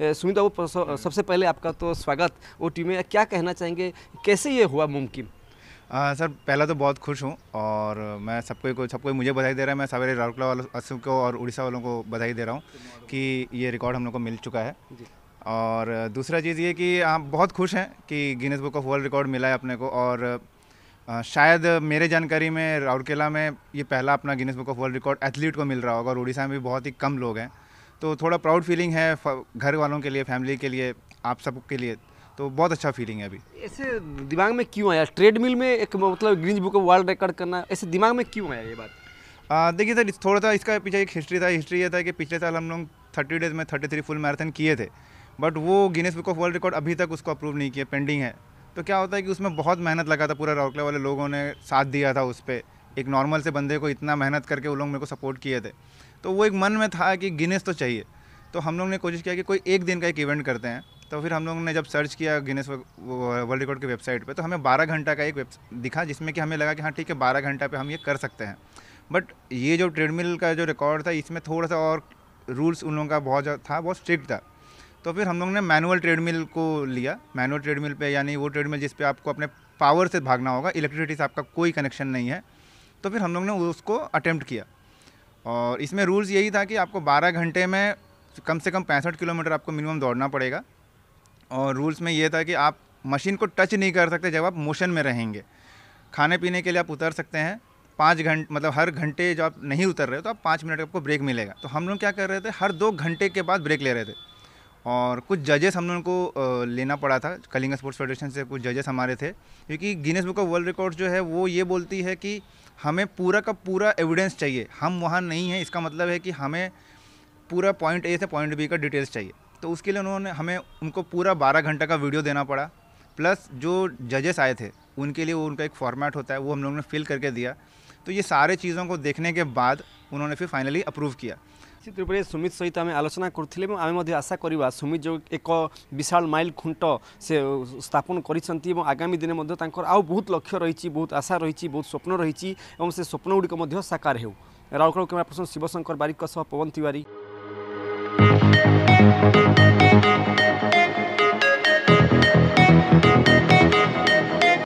सुमित बाबू सबसे पहले आपका तो स्वागत ओ टी में क्या कहना चाहेंगे कैसे ये हुआ मुमकिन आ, सर पहला तो बहुत खुश हूँ और मैं सबको को सबको मुझे बधाई दे रहा है मैं सवेरे राउरकला वालों को और उड़ीसा वालों को बधाई दे रहा हूँ कि ये रिकॉर्ड हम लोग को मिल चुका है और दूसरा चीज़ ये कि हम बहुत खुश हैं कि Guinness book of world record मिला है अपने को और शायद मेरे जानकारी में राउरकेला में ये पहला अपना Guinness book of world record athlete को मिल रहा होगा और उड़ीसा में भी बहुत ही कम लोग हैं तो थोड़ा प्राउड फीलिंग है घर वालों के लिए फैमिली के लिए आप सबके लिए तो बहुत अच्छा फीलिंग है अभी ऐसे दिमाग में क्यों आया ट्रेडमिल में एक मतलब ग्रीन बुक ऑफ वर्ल्ड रिकॉर्ड करना ऐसे दिमाग में क्यों आया ये बात देखिए सर थोड़ा सा इसका पीछे एक हिस्ट्री था हिस्ट्री ये था कि पिछले साल हम लोग थर्टी डेज में थर्टी थ्री फुल मैराथन किए थे बट वो Guinness book of world record अभी तक उसको अप्रूव नहीं किया पेंडिंग है तो क्या होता है कि उसमें बहुत मेहनत लगा था पूरा राउरकला वाले लोगों ने साथ दिया था उस पर एक नॉर्मल से बंदे को इतना मेहनत करके वो लोग मेरे को सपोर्ट किए थे तो वो एक मन में था कि गिनेस तो चाहिए तो हम लोग ने कोशिश किया कि कोई एक दिन का एक इवेंट करते हैं तो फिर हम लोग ने जब सर्च किया गिनेस वर्ल्ड रिकॉर्ड की वेबसाइट पे तो हमें 12 घंटा का एक वेब दिखा जिसमें कि हमें लगा कि हाँ ठीक है 12 घंटा पे हम ये कर सकते हैं बट ये जो ट्रेडमिल का जो रिकॉर्ड था इसमें थोड़ा सा और रूल्स उन लोगों का बहुत था बहुत स्ट्रिक्ट था तो फिर हम लोग ने मैनुअल ट्रेडमिल को लिया मैनुअल ट्रेडमिल पे यानी वो ट्रेडमिल जिस पे आपको अपने पावर से भागना होगा इलेक्ट्रिसिटी से आपका कोई कनेक्शन नहीं है तो फिर हम लोग ने उसको अटैम्प्ट किया और इसमें रूल्स यही था कि आपको 12 घंटे में कम से कम पैंसठ किलोमीटर आपको मिनिमम दौड़ना पड़ेगा और रूल्स में ये था कि आप मशीन को टच नहीं कर सकते जब आप मोशन में रहेंगे खाने पीने के लिए आप उतर सकते हैं पाँच घंटे मतलब हर घंटे जब आप नहीं उतर रहे हो तो आप पाँच मिनट आपको ब्रेक मिलेगा तो हम लोग क्या कर रहे थे हर दो घंटे के बाद ब्रेक ले रहे थे और कुछ जजेस हम लोगों को लेना पड़ा था कलिंगा स्पोर्ट्स फेडरेशन से कुछ जजेस हमारे थे क्योंकि Guinness book of world records जो है वो ये बोलती है कि हमें पूरा का पूरा एविडेंस चाहिए हम वहाँ नहीं हैं इसका मतलब है कि हमें पूरा पॉइंट ए से पॉइंट बी का डिटेल्स चाहिए तो उसके लिए उन्होंने हमें उनको पूरा बारह घंटा का वीडियो देना पड़ा प्लस जो जजेस आए थे उनके लिए वो उनका एक फॉर्मेट होता है वो हम लोगों ने फिल करके दिया तो ये सारे चीज़ों को देखने के बाद उन्होंने फिर फाइनाली अप्रूव किया ନିଶ୍ଚିତ ରୂପରେ ସୁମିତ ସହିତ ଆମେ ଆଲୋଚନା କରିଥିଲେ ଏବଂ ଆମେ ମଧ୍ୟ ଆଶା କରିବା ସୁମିତ ଯେଉଁ ଏକ ବିଶାଳ ମାଇଲ ଖୁଣ୍ଟ ସେ ସ୍ଥାପନ କରିଛନ୍ତି ଏବଂ ଆଗାମୀ ଦିନେ ମଧ୍ୟ ତାଙ୍କର ଆଉ ବହୁତ ଲକ୍ଷ୍ୟ ରହିଛି ବହୁତ ଆଶା ରହିଛି ବହୁତ ସ୍ୱପ୍ନ ରହିଛି ଏବଂ ସେ ସ୍ୱପ୍ନ ଗୁଡ଼ିକ ମଧ୍ୟ ସାକାର ହେଉ ରାଉରକେଲା କ୍ୟାମେରା ପର୍ସନ ଶିବଶଙ୍କର ବାରିକଙ୍କ ସହ ପବନ ତିୱାରୀ